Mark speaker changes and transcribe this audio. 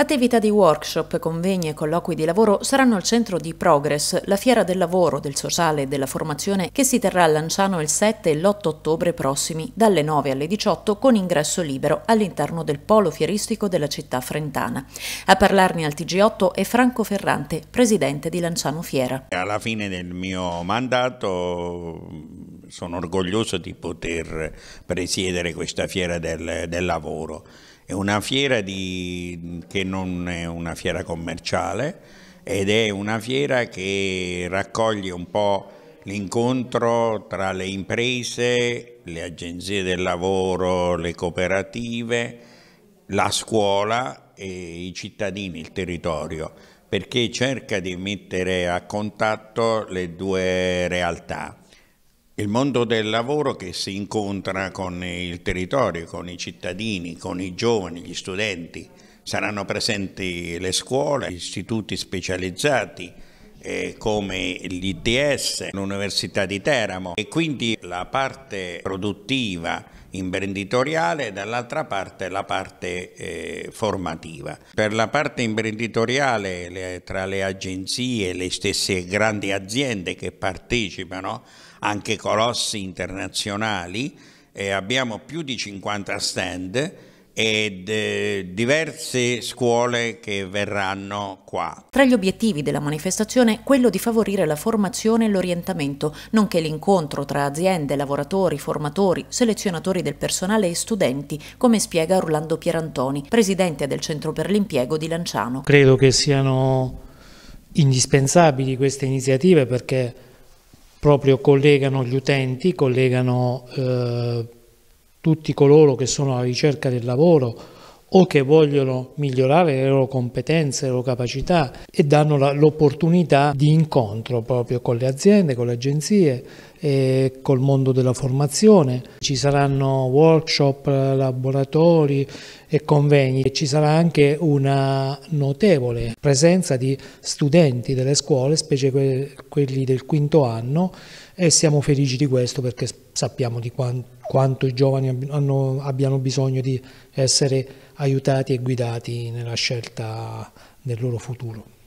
Speaker 1: Attività di workshop, convegni e colloqui di lavoro saranno al centro di Progress, la fiera del lavoro, del sociale e della formazione che si terrà a Lanciano il 7 e l'8 ottobre prossimi, dalle 9 alle 18 con ingresso libero all'interno del polo fieristico della città frentana. A parlarne al TG8 è Franco Ferrante, presidente di Lanciano Fiera.
Speaker 2: Alla fine del mio mandato sono orgoglioso di poter presiedere questa fiera del, del lavoro è una fiera di, che non è una fiera commerciale ed è una fiera che raccoglie un po' l'incontro tra le imprese, le agenzie del lavoro, le cooperative, la scuola e i cittadini, il territorio, perché cerca di mettere a contatto le due realtà il mondo del lavoro che si incontra con il territorio, con i cittadini, con i giovani, gli studenti. Saranno presenti le scuole, gli istituti specializzati, eh, come l'ITS, l'Università di Teramo e quindi la parte produttiva imprenditoriale e dall'altra parte la parte eh, formativa. Per la parte imprenditoriale le, tra le agenzie, e le stesse grandi aziende che partecipano, anche colossi internazionali, eh, abbiamo più di 50 stand e diverse scuole che verranno qua.
Speaker 1: Tra gli obiettivi della manifestazione quello di favorire la formazione e l'orientamento, nonché l'incontro tra aziende, lavoratori, formatori, selezionatori del personale e studenti, come spiega Orlando Pierantoni, presidente del Centro per l'Impiego di Lanciano.
Speaker 3: Credo che siano indispensabili queste iniziative perché proprio collegano gli utenti, collegano eh, tutti coloro che sono alla ricerca del lavoro o che vogliono migliorare le loro competenze, le loro capacità e danno l'opportunità di incontro proprio con le aziende, con le agenzie, e col mondo della formazione. Ci saranno workshop, laboratori e convegni e ci sarà anche una notevole presenza di studenti delle scuole, specie que quelli del quinto anno e siamo felici di questo perché sappiamo di quanto quanto i giovani hanno, abbiano bisogno di essere aiutati e guidati nella scelta del loro futuro.